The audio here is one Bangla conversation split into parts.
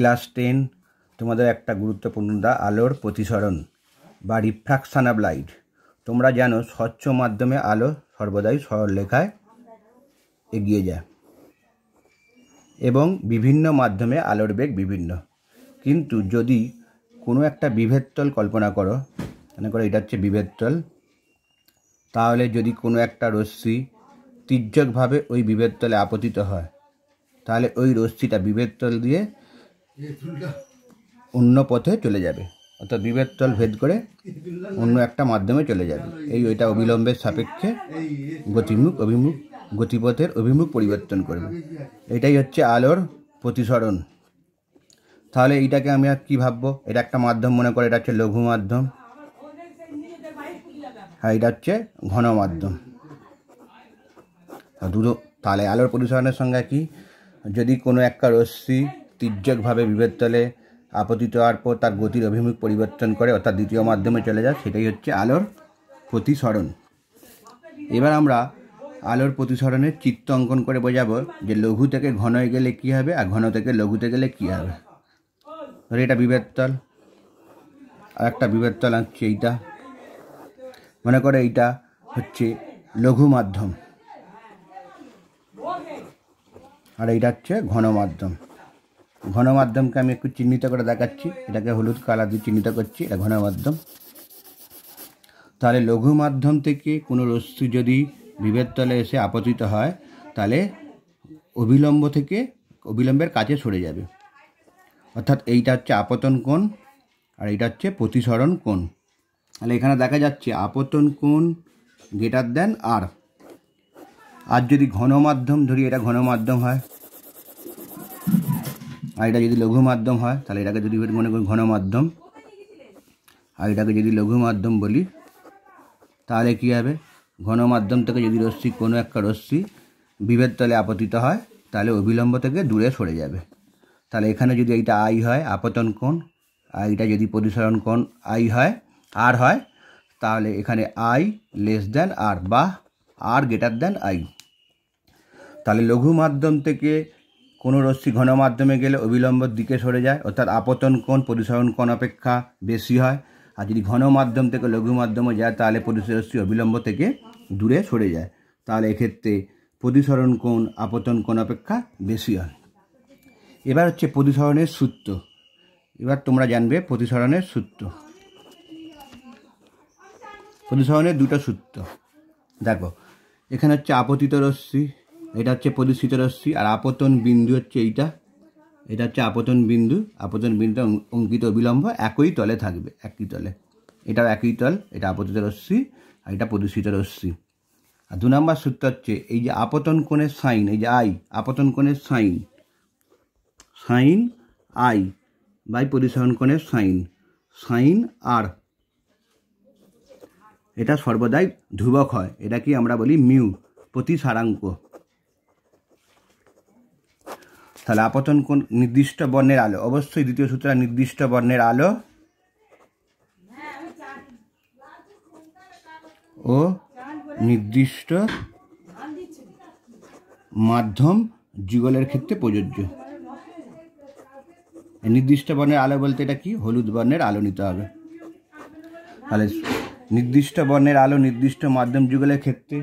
ক্লাস টেন তোমাদের একটা গুরুত্বপূর্ণ দা আলোর প্রতিসরণ বা রিফ্রাকশান অব লাইট তোমরা জানো স্বচ্ছ মাধ্যমে আলো সর্বদাই সরলরেখায় এগিয়ে যায় এবং বিভিন্ন মাধ্যমে আলোর বেগ বিভিন্ন কিন্তু যদি কোনো একটা বিভেদতল কল্পনা করো মনে করো এটা হচ্ছে বিভেদতল তাহলে যদি কোনো একটা রশ্মি তির্যকভাবে ওই বিভেদতলে আপতিত হয় তাহলে ওই রশ্মিটা বিভেদতল দিয়ে অন্য পথে চলে যাবে অর্থাৎ বিভেদ তল ভেদ করে অন্য একটা মাধ্যমে চলে যাবে এই ওইটা অবিলম্বের সাপেক্ষে গতিমুখ অভিমুখ গতিপথের অভিমুখ পরিবর্তন করবে এটাই হচ্ছে আলোর প্রতিসরণ তাহলে এইটাকে আমি আর কী ভাববো এটা একটা মাধ্যম মনে করে এটা হচ্ছে লঘু মাধ্যম হ্যাঁ এটা হচ্ছে ঘন মাধ্যম দুটো তাহলে আলোর পরিসরণের সঙ্গে কি যদি কোনো একটা রশ্মি তীর্যকভাবে বিভেদ তলে আপতিত হওয়ার পর তার গতির অভিমুখ পরিবর্তন করে অর্থাৎ দ্বিতীয় মাধ্যমে চলে যায় সেটাই হচ্ছে আলোর প্রতিসরণ এবার আমরা আলোর প্রতিসরণের চিত্ত অঙ্কন করে বোঝাবো যে লঘু থেকে হয়ে গেলে কী হবে আর ঘন থেকে লঘুতে গেলে কী হবে ধরে এটা বিভেদতল আর একটা বিভেদতল আঁকছে এইটা মনে করে এইটা হচ্ছে লঘু মাধ্যম আর এইটা হচ্ছে ঘন মাধ্যম ঘন মাধ্যমকে আমি একটু চিহ্নিত করে দেখাচ্ছি এটাকে হলুদ কালার দিয়ে চিহ্নিত করছি এটা ঘন মাধ্যম তাহলে লঘু মাধ্যম থেকে কোনো রশ্মি যদি বিভেদ তলে এসে আপতিত হয় তাহলে অবিলম্ব থেকে অবিলম্বের কাছে সরে যাবে অর্থাৎ এইটা হচ্ছে আপতন কোণ আর এটা হচ্ছে প্রতিসরণ কোণ তাহলে এখানে দেখা যাচ্ছে আপতন কোণ গেটার দেন আর আর যদি ঘন মাধ্যম ধরি এটা ঘন মাধ্যম হয় আর এটা যদি লঘু মাধ্যম হয় তাহলে এটাকে যদি মনে করি ঘন মাধ্যম আর এটাকে যদি লঘু মাধ্যম বলি তাহলে কী হবে ঘন মাধ্যম থেকে যদি রশ্মি কোনো একটা রশ্মি বিভেদ তলে আপতিত হয় তাহলে অবিলম্ব থেকে দূরে সরে যাবে তাহলে এখানে যদি এইটা আই হয় আপতন কোণ আর এটা যদি পরিসরণ কোণ আই হয় আর হয় তাহলে এখানে আই লেস দেন আর বা আর গ্রেটার দেন আই তাহলে লঘু মাধ্যম থেকে কোনো রশ্মি ঘন মাধ্যমে গেলে অবিলম্ব দিকে সরে যায় অর্থাৎ আপতন কোণ পরিসরণ কোণ অপেক্ষা বেশি হয় আর যদি ঘন মাধ্যম থেকে লঘু মাধ্যমে যায় তাহলে রশ্মি অবিলম্ব থেকে দূরে সরে যায় তাহলে এক্ষেত্রে প্রতিসরণ কোণ আপতন কোণ অপেক্ষা বেশি হয় এবার হচ্ছে প্রতিসরণের সূত্র এবার তোমরা জানবে প্রতিসরণের সূত্র প্রতিসরণের দুটো সূত্র দেখো এখানে হচ্ছে আপতিত রশ্মি এটা হচ্ছে প্রদূষিত রশ্মি আর আপতন বিন্দু হচ্ছে এইটা এটা হচ্ছে আপতন বিন্দু আপতন বিন্দুটা অঙ্কিত বিলম্ব একই তলে থাকবে একই তলে এটাও একই তল এটা আপতিত রশ্মি আর এটা প্রদূষিত রশ্মি আর দু নম্বর সূত্র হচ্ছে এই যে আপতন কোণের সাইন এই যে আই আপতন কোণের সাইন সাইন আই বাই পরিসরণ কোণের সাইন সাইন আর এটা সর্বদাই ধ্রুবক হয় এটাকে আমরা বলি মিউ প্রতি সারাঙ্ক আপতন কোন নির্দিষ্ট বর্ণের আলো অবশ্যই দ্বিতীয় সূত্র নির্দিষ্ট বর্ণের আলো ও নির্দিষ্ট মাধ্যম যুগলের ক্ষেত্রে প্রযোজ্য নির্দিষ্ট বর্ণের আলো বলতে এটা কি হলুদ বর্ণের আলো নিতে হবে তাহলে নির্দিষ্ট বর্ণের আলো নির্দিষ্ট মাধ্যম যুগলের ক্ষেত্রে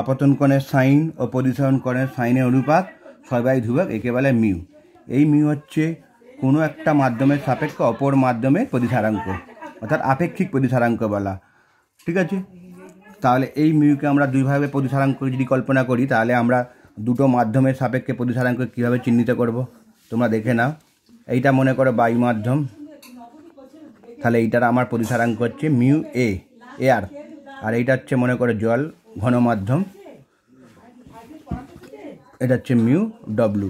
আপতন কোণের সাইন ও পরিসরণ কোণের সাইনের অনুপাত ছয় বাই ধ্রুবক একে বলে মিউ এই মিউ হচ্ছে কোনো একটা মাধ্যমের সাপেক্ষ অপর মাধ্যমের প্রতিসারাঙ্ক অর্থাৎ আপেক্ষিক প্রতিসারাঙ্ক বলা ঠিক আছে তাহলে এই মিউকে আমরা দুইভাবে প্রতিসারাঙ্ক যদি কল্পনা করি তাহলে আমরা দুটো মাধ্যমের সাপেক্ষে প্রতিসারাঙ্ক কীভাবে চিহ্নিত করব তোমরা দেখে নাও এইটা মনে করো বায়ু মাধ্যম তাহলে এইটার আমার প্রতিসারাঙ্ক হচ্ছে মিউ এ এয়ার আর এইটা হচ্ছে মনে করো জল ঘন মাধ্যম এটা হচ্ছে মিউ ডব্লু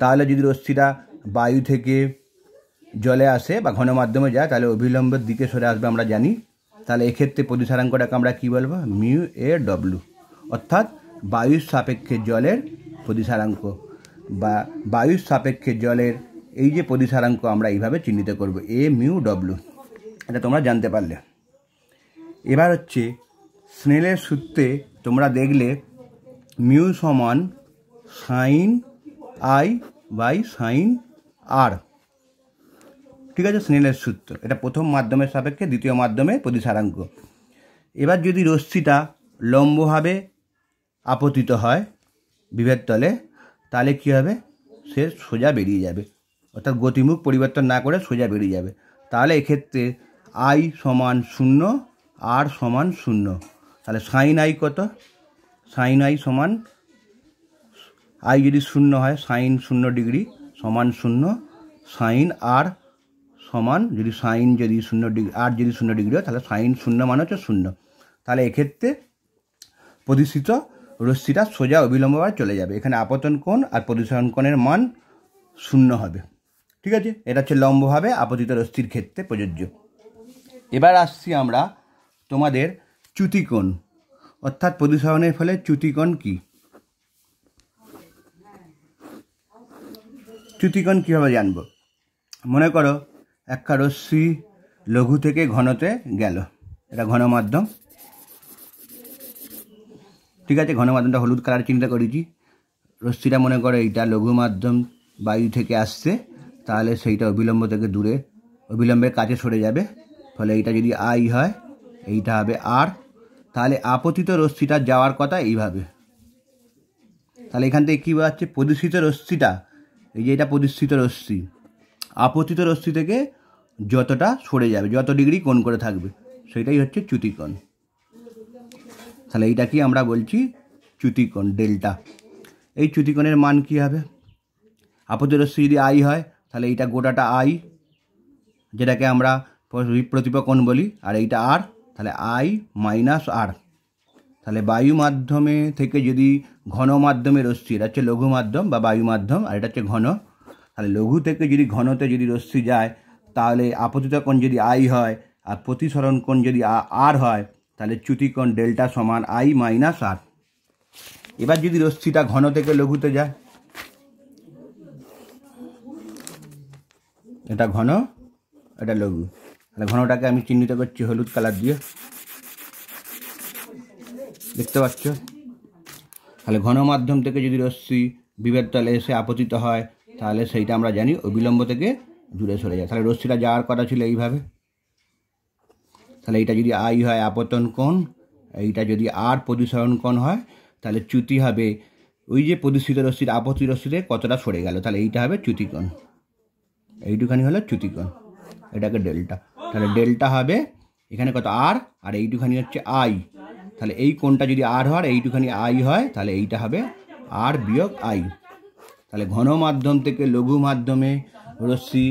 তাহলে যদি রশ্মিটা বায়ু থেকে জলে আসে বা ঘন মাধ্যমে যায় তাহলে অভিলম্বের দিকে সরে আসবে আমরা জানি তাহলে এক্ষেত্রে প্রতিসারাঙ্কটাকে আমরা কী বলবো মিউ এ ডব্লু অর্থাৎ বায়ুর সাপেক্ষে জলের প্রতিসারাঙ্ক বা বায়ুর সাপেক্ষে জলের এই যে প্রতিসারাঙ্ক আমরা এইভাবে চিহ্নিত করব এ মিউ ডব্লু এটা তোমরা জানতে পারলে এবার হচ্ছে স্নেলের সূত্রে তোমরা দেখলে মিউ সমান sine i by sine r ঠিক আছে স্নেলের সূত্র এটা প্রথম মাধ্যমের সাপেক্ষে দ্বিতীয় মাধ্যমে প্রতিসারাঙ্ক এবার যদি রশ্মিটা লম্বভাবে আপতিত হয় বিভেদ তলে তাহলে কী হবে সে সোজা বেরিয়ে যাবে অর্থাৎ গতিমুখ পরিবর্তন না করে সোজা বেরিয়ে যাবে তাহলে এক্ষেত্রে আই সমান শূন্য আর সমান শূন্য তাহলে সাইন আই কত সাইন আই সমান আই যদি শূন্য হয় সাইন শূন্য ডিগ্রি সমান শূন্য সাইন আর সমান যদি সাইন যদি শূন্য ডিগ্রি আর যদি শূন্য ডিগ্রি হয় তাহলে সাইন শূন্য মানে হচ্ছে শূন্য তাহলে এক্ষেত্রে প্রতিষ্ঠিত রশ্মিটা সোজা অবিলম্বভাবে চলে যাবে এখানে আপতন কোণ আর প্রদূষণ কোণের মান শূন্য হবে ঠিক আছে এটা হচ্ছে লম্বভাবে আপতিত রশ্মির ক্ষেত্রে প্রযোজ্য এবার আসছি আমরা তোমাদের চ্যুতিকোণ অর্থাৎ প্রদূষণের ফলে চ্যুতিকোণ কী চ্যুতিকণ কীভাবে জানব মনে করো একটা রশ্মি লঘু থেকে ঘনতে গেল এটা ঘন মাধ্যম ঠিক আছে ঘন মাধ্যমটা হলুদ কালার চিন্তা করেছি রশ্মিটা মনে করো এইটা লঘু মাধ্যম বায়ু থেকে আসছে তাহলে সেইটা অবিলম্ব থেকে দূরে অবিলম্বের কাছে সরে যাবে ফলে এইটা যদি আই হয় এইটা হবে আর তাহলে আপতিত রশ্মিটা যাওয়ার কথা এইভাবে তাহলে এখান থেকে কী হচ্ছে প্রদূষিত রশ্মিটা এই যে এটা প্রতিষ্ঠিত রশ্মি আপতিত রশ্মি থেকে যতটা সরে যাবে যত ডিগ্রি কোণ করে থাকবে সেটাই হচ্ছে চ্যুতিকোণ তাহলে এইটা কি আমরা বলছি চ্যুতিকোণ ডেল্টা এই চ্যুতিকোণের মান কি হবে আপতিত রশ্মি যদি আই হয় তাহলে এইটা গোটাটা আই যেটাকে আমরা প্রতিপকোণ বলি আর এইটা আর তাহলে আই মাইনাস আর তাহলে বায়ু মাধ্যমে থেকে যদি ঘন মাধ্যমে রশ্মি এটা হচ্ছে লঘু মাধ্যম বা বায়ু মাধ্যম আর এটা হচ্ছে ঘন তাহলে লঘু থেকে যদি ঘনতে যদি রশ্মি যায় তাহলে আপতিত কোণ যদি আই হয় আর প্রতিসরণ কোণ যদি আর হয় তাহলে চ্যুতিকোণ ডেল্টা সমান আই মাইনাস আর এবার যদি রশ্মিটা ঘন থেকে লঘুতে যায় এটা ঘন এটা লঘু তাহলে ঘনটাকে আমি চিহ্নিত করছি হলুদ কালার দিয়ে দেখতে পাচ্ছ তাহলে ঘন মাধ্যম থেকে যদি রশ্মি বিভেদ তলে এসে আপতিত হয় তাহলে সেইটা আমরা জানি অবিলম্ব থেকে দূরে সরে যায় তাহলে রশ্মিটা যাওয়ার কথা ছিল এইভাবে তাহলে এইটা যদি আই হয় আপতন কোণ এইটা যদি আর প্রদূষণ কোণ হয় তাহলে চ্যুতি হবে ওই যে প্রদূষিত রশ্মির আপত্তি রশ্মিতে কতটা সরে গেল তাহলে এইটা হবে চ্যুতিকোণ এইটুখানি হলো চ্যুতিকোণ এটাকে ডেল্টা তাহলে ডেল্টা হবে এখানে কত আর আর এইটুখানি হচ্ছে আই তাহলে এই কোণটা যদি আর হয় এইটুখানি আই হয় তাহলে এইটা হবে আর বিয়োগ আই তাহলে ঘন মাধ্যম থেকে লঘু মাধ্যমে রশ্মি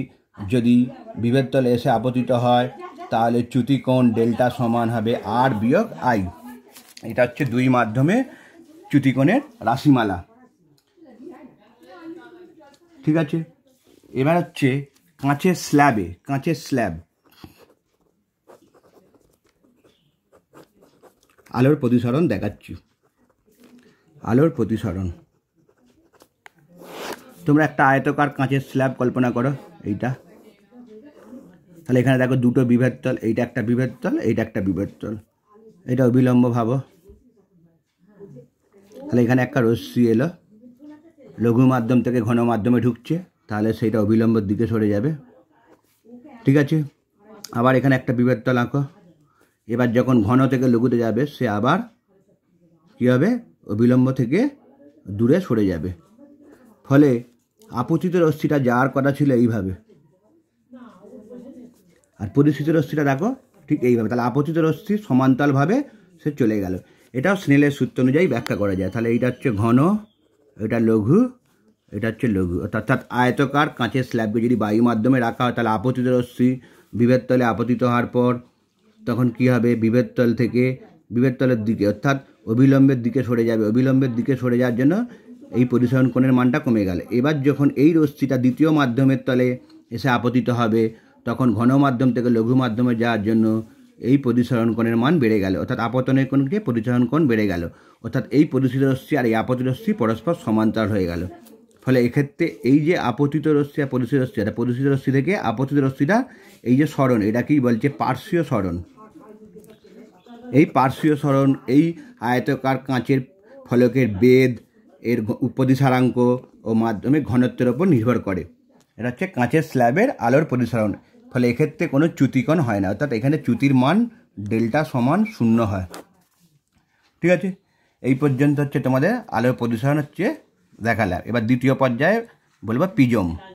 যদি বিভেদ তলে এসে আপতিত হয় তাহলে চ্যুতি কোণ ডেল্টা সমান হবে আর বিয়োগ আই এটা হচ্ছে দুই মাধ্যমে চ্যুতিকোণের রাশিমালা ঠিক আছে এবার হচ্ছে কাঁচের স্ল্যাবে কাঁচের স্ল্যাব আলোর প্রতিসরণ দেখাচ্ছি আলোর প্রতিসরণ তোমরা একটা আয়তকার কাঁচের স্ল্যাব কল্পনা করো এইটা তাহলে এখানে দেখো দুটো বিভেদতল এইটা একটা বিভেদতল এইটা একটা বিভেদতল এটা অবিলম্ব ভাবো তাহলে এখানে একটা রশ্মি এলো লঘু মাধ্যম থেকে ঘন মাধ্যমে ঢুকছে তাহলে সেইটা অবিলম্বর দিকে সরে যাবে ঠিক আছে আবার এখানে একটা বিভেদতল আঁকো এবার যখন ঘন থেকে লঘুতে যাবে সে আবার কী হবে অবিলম্ব থেকে দূরে সরে যাবে ফলে আপতিতের অস্থিটা যাওয়ার কথা ছিল এইভাবে আর পরিস্থিতির অস্থিটা দেখো ঠিক এইভাবে তাহলে আপতিতের অস্থি সমান্তরালভাবে সে চলে গেল এটাও স্নেলের সূত্র অনুযায়ী ব্যাখ্যা করা যায় তাহলে এটা হচ্ছে ঘন এটা লঘু এটা হচ্ছে লঘু অর্থাৎ আয়তকার কাঁচের স্ল্যাবকে যদি বায়ু মাধ্যমে রাখা হয় তাহলে আপতিত রশ্মি বিভেদ তলে আপতিত হওয়ার পর তখন কি হবে বিভেদতল থেকে বিভেদতলের দিকে অর্থাৎ অবিলম্বের দিকে সরে যাবে অবিলম্বের দিকে সরে যাওয়ার জন্য এই পরিসরণ কোণের মানটা কমে গেল এবার যখন এই রশ্মিটা দ্বিতীয় মাধ্যমের তলে এসে আপতিত হবে তখন ঘন মাধ্যম থেকে লঘু মাধ্যমে যাওয়ার জন্য এই পরিসরণ কোণের মান বেড়ে গেল অর্থাৎ আপতনের গিয়ে পরিসরণ কোণ বেড়ে গেল অর্থাৎ এই পরিচিত রশ্মি আর এই আপতিত রশ্মি পরস্পর সমান্তর হয়ে গেল ফলে এক্ষেত্রে এই যে আপতিত রশ্মি আর পরিচিত রশ্মি এটা পরিচিত রশ্মি থেকে আপতিত রশ্মিটা এই যে স্মরণ এটা কি বলছে পার্শ্বীয় স্মরণ এই পার্শ্বীয় এই আয়তকার কাঁচের ফলকের বেদ এর উপদিসারাঙ্ক ও মাধ্যমে ঘনত্বের ওপর নির্ভর করে এটা হচ্ছে কাঁচের স্ল্যাবের আলোর প্রতিসরণ ফলে এক্ষেত্রে কোনো চ্যুতিকণ হয় না অর্থাৎ এখানে চ্যুতির মান ডেল্টা সমান শূন্য হয় ঠিক আছে এই পর্যন্ত হচ্ছে তোমাদের আলোর প্রতিসরণ হচ্ছে দেখালাম এবার দ্বিতীয় পর্যায়ে বলবো পিজম